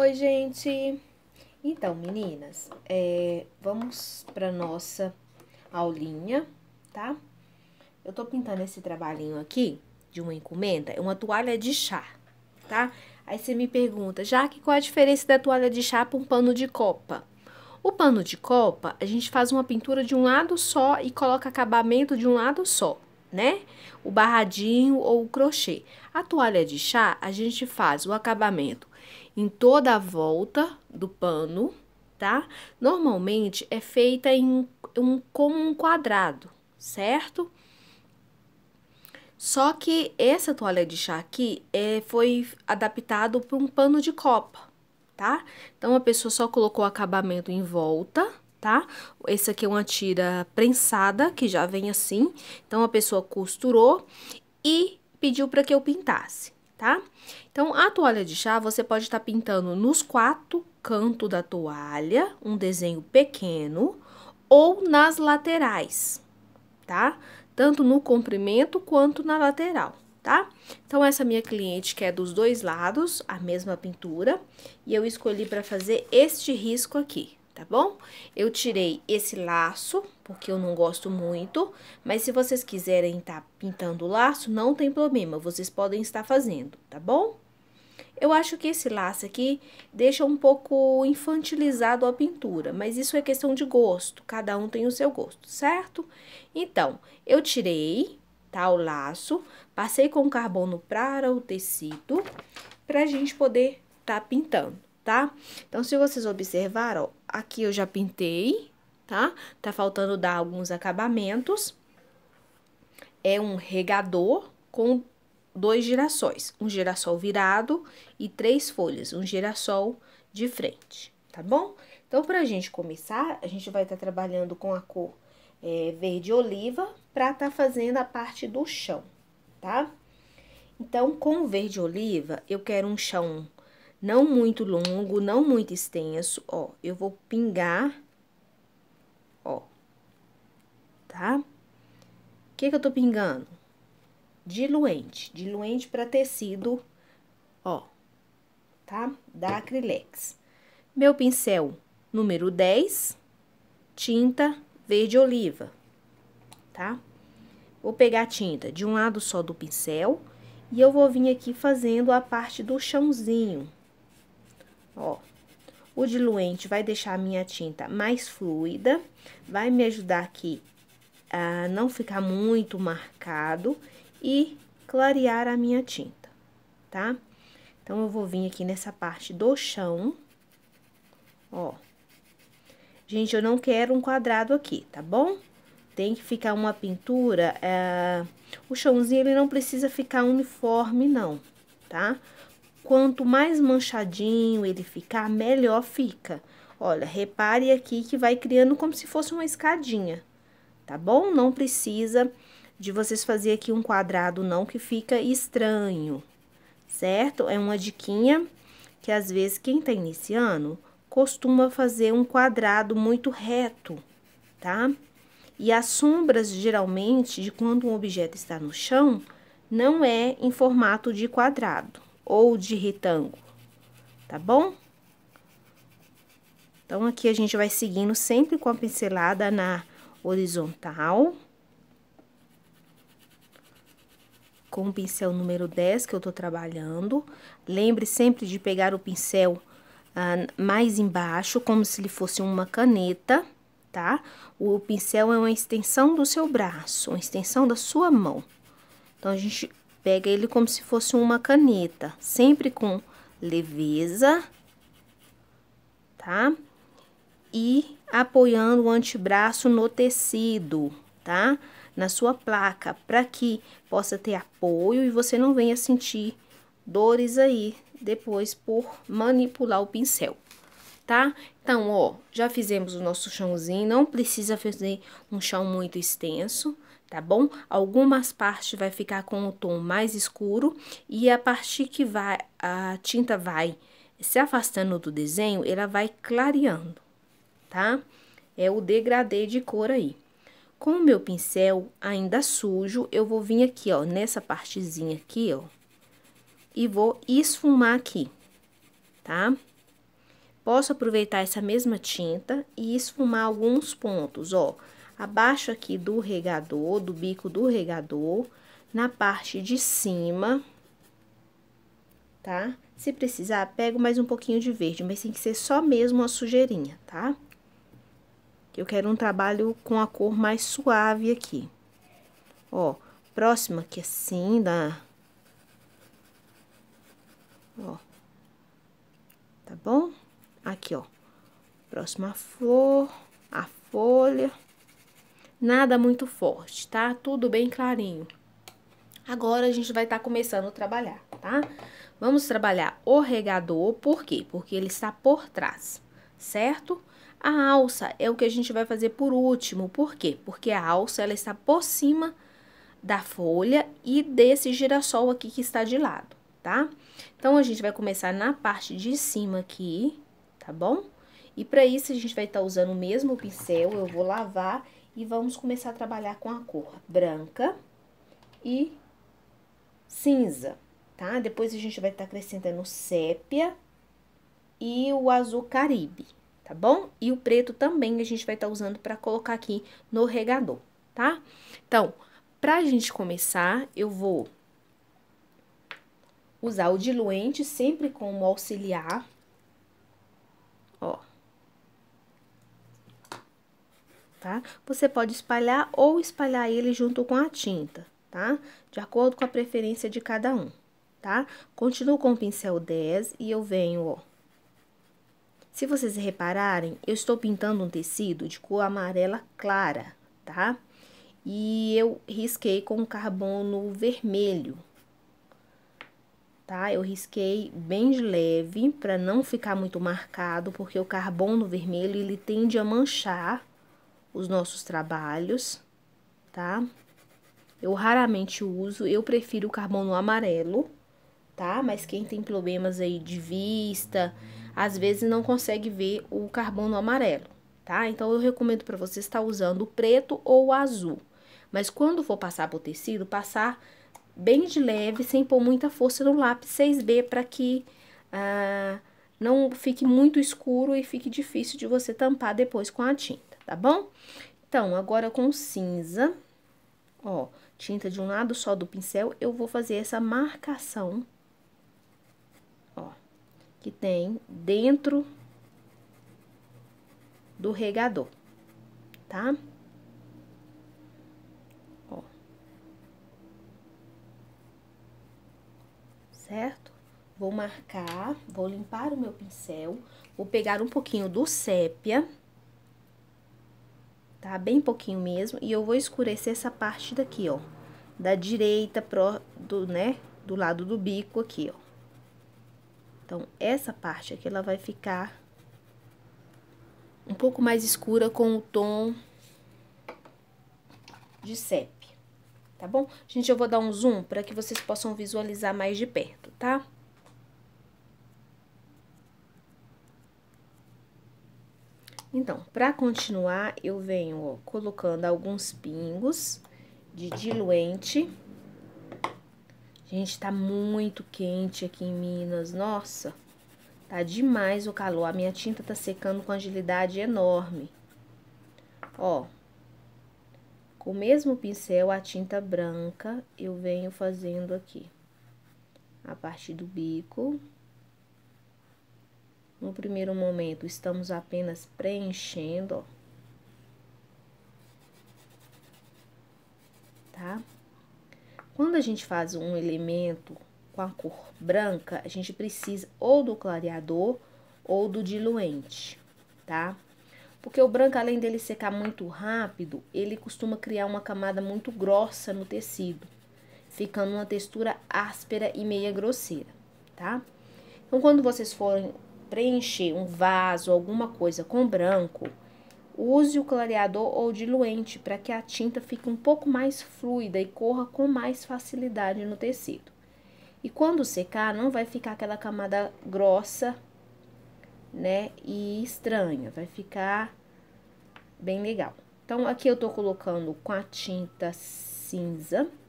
Oi, gente! Então, meninas, é, vamos para nossa aulinha, tá? Eu tô pintando esse trabalhinho aqui de uma encomenda, é uma toalha de chá, tá? Aí você me pergunta, já que qual a diferença da toalha de chá para um pano de copa? O pano de copa, a gente faz uma pintura de um lado só e coloca acabamento de um lado só, né? O barradinho ou o crochê. A toalha de chá, a gente faz o acabamento em toda a volta do pano, tá? Normalmente é feita em um como um quadrado, certo? Só que essa toalha de chá aqui é, foi adaptado para um pano de copa, tá? Então a pessoa só colocou o acabamento em volta, tá? Esse aqui é uma tira prensada, que já vem assim. Então, a pessoa costurou e pediu para que eu pintasse tá? Então, a toalha de chá, você pode estar tá pintando nos quatro cantos da toalha, um desenho pequeno, ou nas laterais, tá? Tanto no comprimento quanto na lateral, tá? Então, essa minha cliente quer dos dois lados a mesma pintura, e eu escolhi para fazer este risco aqui, tá bom? Eu tirei esse laço, porque eu não gosto muito, mas se vocês quiserem estar tá pintando o laço, não tem problema, vocês podem estar fazendo, tá bom? Eu acho que esse laço aqui deixa um pouco infantilizado a pintura, mas isso é questão de gosto, cada um tem o seu gosto, certo? Então, eu tirei, tá, o laço, passei com carbono para o tecido, pra gente poder tá pintando, tá? Então, se vocês observaram ó, Aqui eu já pintei, tá? Tá faltando dar alguns acabamentos. É um regador com dois girassóis, um girassol virado e três folhas, um girassol de frente, tá bom? Então, pra gente começar, a gente vai estar tá trabalhando com a cor é, verde oliva pra tá fazendo a parte do chão, tá? Então, com verde oliva, eu quero um chão não muito longo, não muito extenso, ó. Eu vou pingar, ó, tá? O que que eu tô pingando? Diluente, diluente para tecido, ó, tá? Da Acrylex. Meu pincel número 10, tinta verde oliva, tá? Vou pegar a tinta de um lado só do pincel e eu vou vir aqui fazendo a parte do chãozinho, Ó, o diluente vai deixar a minha tinta mais fluida, vai me ajudar aqui a não ficar muito marcado e clarear a minha tinta, tá? Então, eu vou vir aqui nessa parte do chão, ó. Gente, eu não quero um quadrado aqui, tá bom? Tem que ficar uma pintura, é... o chãozinho ele não precisa ficar uniforme não, tá? Tá? Quanto mais manchadinho ele ficar, melhor fica. Olha, repare aqui que vai criando como se fosse uma escadinha, tá bom? Não precisa de vocês fazer aqui um quadrado não, que fica estranho, certo? É uma diquinha que às vezes quem tá iniciando costuma fazer um quadrado muito reto, tá? E as sombras, geralmente, de quando um objeto está no chão, não é em formato de quadrado ou de retângulo, tá bom? Então, aqui a gente vai seguindo sempre com a pincelada na horizontal. Com o pincel número 10 que eu tô trabalhando. Lembre sempre de pegar o pincel ah, mais embaixo, como se ele fosse uma caneta, tá? O pincel é uma extensão do seu braço, uma extensão da sua mão. Então, a gente Pega ele como se fosse uma caneta, sempre com leveza, tá? E apoiando o antebraço no tecido, tá? Na sua placa, para que possa ter apoio e você não venha sentir dores aí depois por manipular o pincel, tá? Então, ó, já fizemos o nosso chãozinho, não precisa fazer um chão muito extenso, tá bom? Algumas partes vai ficar com o tom mais escuro e a parte que vai a tinta vai se afastando do desenho, ela vai clareando, tá? É o degradê de cor aí. Com o meu pincel ainda sujo, eu vou vir aqui, ó, nessa partezinha aqui, ó, e vou esfumar aqui, tá? Posso aproveitar essa mesma tinta e esfumar alguns pontos, ó abaixo aqui do regador, do bico do regador, na parte de cima, tá? Se precisar, pego mais um pouquinho de verde, mas tem que ser só mesmo a sujeirinha, tá? Eu quero um trabalho com a cor mais suave aqui. Ó, próxima aqui assim da... Ó, tá bom? Aqui, ó, próxima flor, a folha... Nada muito forte, tá? Tudo bem clarinho. Agora a gente vai estar tá começando a trabalhar, tá? Vamos trabalhar o regador, por quê? Porque ele está por trás, certo? A alça é o que a gente vai fazer por último, por quê? Porque a alça ela está por cima da folha e desse girassol aqui que está de lado, tá? Então, a gente vai começar na parte de cima aqui, tá bom? E para isso, a gente vai estar tá usando o mesmo pincel, eu vou lavar e vamos começar a trabalhar com a cor branca e cinza, tá? Depois a gente vai estar tá acrescentando sépia e o azul caribe, tá bom? E o preto também a gente vai estar tá usando para colocar aqui no regador, tá? Então, pra gente começar, eu vou usar o diluente sempre como auxiliar, ó. tá? Você pode espalhar ou espalhar ele junto com a tinta, tá? De acordo com a preferência de cada um, tá? Continuo com o pincel 10 e eu venho, ó. Se vocês repararem, eu estou pintando um tecido de cor amarela clara, tá? E eu risquei com carbono vermelho, tá? Eu risquei bem de leve para não ficar muito marcado, porque o carbono vermelho ele tende a manchar os nossos trabalhos, tá? Eu raramente uso, eu prefiro o carbono amarelo, tá? Mas quem tem problemas aí de vista, às vezes não consegue ver o carbono amarelo, tá? Então eu recomendo para você estar usando o preto ou o azul. Mas quando for passar pro tecido, passar bem de leve, sem pôr muita força no lápis 6B para que ah, não fique muito escuro e fique difícil de você tampar depois com a tinta tá bom? Então, agora com cinza, ó, tinta de um lado só do pincel, eu vou fazer essa marcação, ó, que tem dentro do regador, tá? Ó. Certo? Vou marcar, vou limpar o meu pincel, vou pegar um pouquinho do sépia tá? Bem pouquinho mesmo. E eu vou escurecer essa parte daqui, ó. Da direita pro, do, né? Do lado do bico aqui, ó. Então, essa parte aqui, ela vai ficar um pouco mais escura com o tom de sépia tá bom? Gente, eu vou dar um zoom para que vocês possam visualizar mais de perto, tá? Tá? Então, para continuar, eu venho ó, colocando alguns pingos de diluente. Gente, tá muito quente aqui em Minas, nossa. Tá demais o calor, a minha tinta tá secando com agilidade enorme. Ó, com o mesmo pincel, a tinta branca, eu venho fazendo aqui. A partir do bico... No primeiro momento, estamos apenas preenchendo, ó. Tá? Quando a gente faz um elemento com a cor branca, a gente precisa ou do clareador ou do diluente, tá? Porque o branco, além dele secar muito rápido, ele costuma criar uma camada muito grossa no tecido, ficando uma textura áspera e meia grosseira, tá? Então, quando vocês forem preencher um vaso, alguma coisa com branco, use o clareador ou diluente para que a tinta fique um pouco mais fluida e corra com mais facilidade no tecido. E quando secar, não vai ficar aquela camada grossa, né, e estranha, vai ficar bem legal. Então, aqui eu tô colocando com a tinta cinza